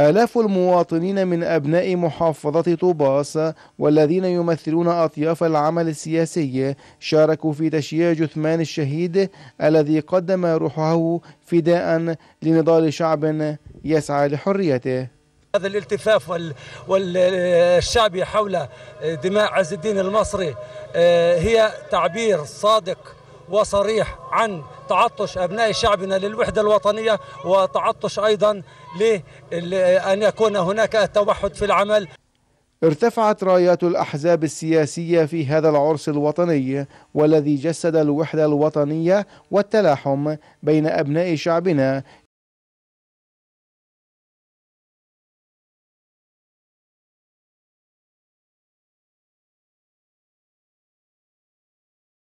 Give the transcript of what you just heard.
آلاف المواطنين من أبناء محافظة طوباس والذين يمثلون أطياف العمل السياسي شاركوا في تشييع جثمان الشهيد الذي قدم روحه فداء لنضال شعب يسعى لحريته هذا الالتفاف والشعبي حول دماء عز الدين المصري آه، هي تعبير صادق وصريح عن تعطش أبناء شعبنا للوحدة الوطنية وتعطش أيضا لأن يكون هناك توحد في العمل ارتفعت رايات الأحزاب السياسية في هذا العرس الوطني والذي جسد الوحدة الوطنية والتلاحم بين أبناء شعبنا